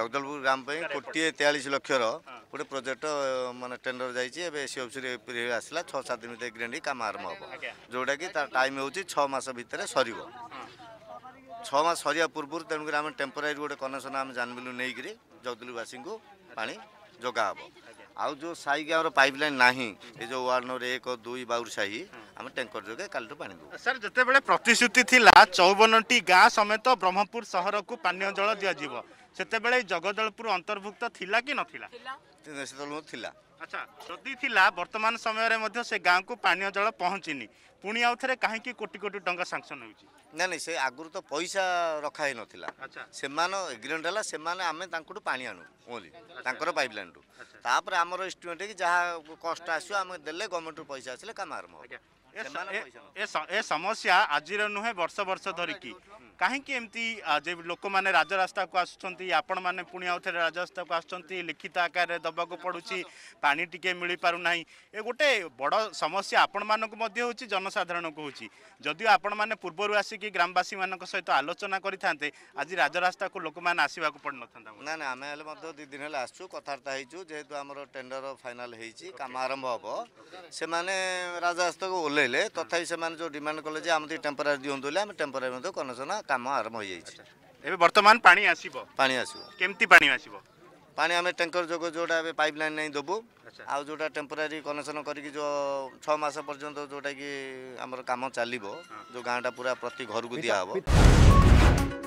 ଜଗଦଲପୁର ଗ୍ରାମ ପାଇଁ କୋଟିଏ ତେୟାଳିଶ ଲକ୍ଷର ଗୋଟେ ପ୍ରୋଜେକ୍ଟ ମାନେ ଟେଣ୍ଡର ଯାଇଛି ଏବେ ଏସ୍ ଅଫିସରେ ଆସିଲା ଛଅ ସାତ ଦିନ ଭିତରେ ଗ୍ରେଣ୍ଡି କାମ ଆରମ୍ଭ ହେବ ଯେଉଁଟାକି ତାର ଟାଇମ୍ ହେଉଛି ଛଅ ମାସ ଭିତରେ ସରିବ ଛଅ ମାସ ସରିବା ପୂର୍ବରୁ ତେଣୁକରି ଆମେ ଟେମ୍ପୋରାରୀ ଗୋଟେ କନେକ୍ସନ୍ ଆମେ ଜାଣିଲୁ ନେଇକରି ଜଗଦଲପୁରବାସୀଙ୍କୁ ପାଣି ଯୋଗାହେବ ଆଉ ଯେଉଁ ସାହି ଗାଁର ପାଇପ୍ ଲାଇନ୍ ନାହିଁ ଏ ଯେଉଁ ୱାର୍ଡ଼ ନମ୍ବର ଏକ ଦୁଇ ବାଉର ସାହି ଆମେ ଟ୍ୟାଙ୍କର ଯୋଗେ କାଲିଠୁ ପାଣି ଦେବୁ ସାର୍ ଯେତେବେଳେ ପ୍ରତିଶ୍ରୁତି ଥିଲା ଚଉବନଟି ଗାଁ ସମେତ ବ୍ରହ୍ମପୁର ସହରକୁ ପାନୀୟ ଜଳ ଦିଆଯିବ ସେତେବେଳେ ଜଗଦଳପୁର ଅନ୍ତର୍ଭୁକ୍ତ ଥିଲା କି ନଥିଲା ସେତେବେଳେ ଥିଲା ଆଚ୍ଛା ଯଦି ଥିଲା ବର୍ତ୍ତମାନ ସମୟରେ ମଧ୍ୟ ସେ ଗାଁକୁ ପାନୀୟ ଜଳ ପହଞ୍ଚିନି ପୁଣି ଆଉ ଥରେ କାହିଁକି କୋଟି କୋଟି ଟଙ୍କା ସାଙ୍କସନ୍ ହେଉଛି ନାଇଁ ନାଇଁ ସେ ଆଗରୁ ତ ପଇସା ରଖା ହେଇନଥିଲା ସେମାନେ ଏଗ୍ରିମେଣ୍ଟ ହେଲା ସେମାନେ ଆମେ ତାଙ୍କଠୁ ପାଣି ଆଣୁ ଓନ୍ଲି ତାଙ୍କର ପାଇପ୍ ଲାଇନ୍ରୁ ତାପରେ ଆମର ଇଷ୍ଟିମେଣ୍ଟ ହେଇକି ଯାହା କଷ୍ଟ ଆସିବ ଆମେ ଦେଲେ ଗଭର୍ଣ୍ଣମେଣ୍ଟରୁ ପଇସା ଆସିଲେ କାମ ଆରମ୍ଭ ହେବ ଏ ସମସ୍ୟା ଆଜିର ନୁହେଁ ବର୍ଷ ବର୍ଷ ଧରିକି କାହିଁକି ଏମିତି ଯେ ଲୋକମାନେ ରାଜରାସ୍ତାକୁ ଆସୁଛନ୍ତି ଆପଣମାନେ ପୁଣି ଆଉ ଥରେ ରାଜରାସ୍ତାକୁ ଆସୁଛନ୍ତି ଲିଖିତ ଆକାରରେ ଦେବାକୁ ପଡ଼ୁଛି ପାଣି ଟିକେ ମିଳିପାରୁନାହିଁ ଏ ଗୋଟେ ବଡ଼ ସମସ୍ୟା ଆପଣମାନଙ୍କୁ ମଧ୍ୟ ହେଉଛି ଜନସାଧାରଣଙ୍କୁ ହେଉଛି ଯଦିଓ ଆପଣମାନେ ପୂର୍ବରୁ ଆସିକି ଗ୍ରାମବାସୀମାନଙ୍କ ସହିତ ଆଲୋଚନା କରିଥାନ୍ତେ ଆଜି ରାଜରାସ୍ତାକୁ ଲୋକମାନେ ଆସିବାକୁ ପଡ଼ିନଥାନ୍ତା ନା ନା ଆମେ ହେଲେ ମଧ୍ୟ ଦୁଇ ଦିନ ହେଲେ ଆସୁଛୁ କଥାବାର୍ତ୍ତା ହେଇଛୁ ଯେହେତୁ ଆମର ଟେଣ୍ଡର ଫାଇନାଲ୍ ହେଇଛି କାମ ଆରମ୍ଭ ହେବ ସେମାନେ ରାଜରାସ୍ତାକୁ ଓହ୍ଲେଇ ବୁଲେଇଲେ ତଥାପି ସେମାନେ ଯେଉଁ ଡିମାଣ୍ଡ କଲେ ଯେ ଆମେ ଟିକେ ଟେମ୍ପରାରୀ ଦିଅନ୍ତୁ ବୋଲି ଆମେ ଟେମ୍ପରାରୀ ମଧ୍ୟ କନେକ୍ସନ୍ କାମ ଆରମ୍ଭ ହୋଇଯାଇଛି ଏବେ ବର୍ତ୍ତମାନ ପାଣି ଆସିବ ପାଣି ଆସିବ କେମିତି ପାଣି ଆସିବ ପାଣି ଆମେ ଟ୍ୟାଙ୍କର ଯୋଗ ଯେଉଁଟା ଏବେ ପାଇପ୍ ଲାଇନ୍ ନାହିଁ ଦେବୁ ଆଉ ଯେଉଁଟା ଟେମ୍ପରାରୀ କନେକ୍ସନ୍ କରିକି ଯେଉଁ ଛଅ ମାସ ପର୍ଯ୍ୟନ୍ତ ଯେଉଁଟାକି ଆମର କାମ ଚାଲିବ ଯେଉଁ ଗାଁଟା ପୁରା ପ୍ରତି ଘରକୁ ଦିଆହେବ